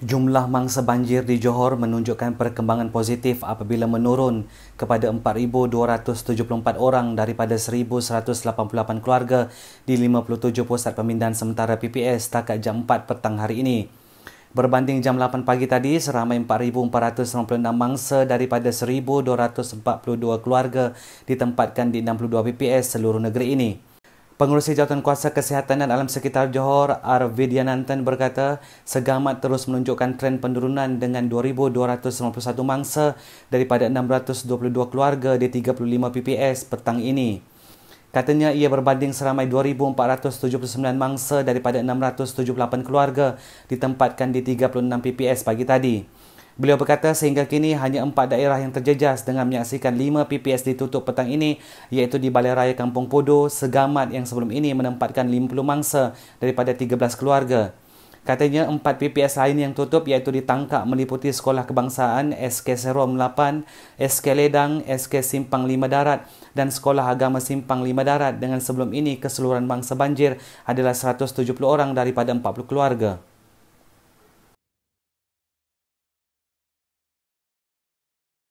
Jumlah mangsa banjir di Johor menunjukkan perkembangan positif apabila menurun kepada 4274 orang daripada 1188 keluarga di 57 pusat pemindahan sementara PPS setakat jam 4 petang hari ini. Berbanding jam 8 pagi tadi, seramai 4,496 mangsa daripada 1,242 keluarga ditempatkan di 62 PPS seluruh negeri ini. Pengurusi Jawatan Kuasa Kesihatan dan Alam Sekitar Johor Arvid Yananten berkata segamat terus menunjukkan tren penurunan dengan 2,291 mangsa daripada 622 keluarga di 35 PPS petang ini. Katanya ia berbanding seramai 2,479 mangsa daripada 678 keluarga ditempatkan di 36 PPS pagi tadi. Beliau berkata sehingga kini hanya empat daerah yang terjejas dengan menyaksikan lima PPS ditutup petang ini iaitu di Balai Raya Kampung Podo, Segamat yang sebelum ini menempatkan 50 mangsa daripada 13 keluarga. Katanya empat PPS lain yang tutup iaitu di Tangkak meliputi Sekolah Kebangsaan SK Serom 8, SK Ledang, SK Simpang 5 Darat dan Sekolah Agama Simpang 5 Darat dengan sebelum ini keseluruhan mangsa banjir adalah 170 orang daripada 40 keluarga.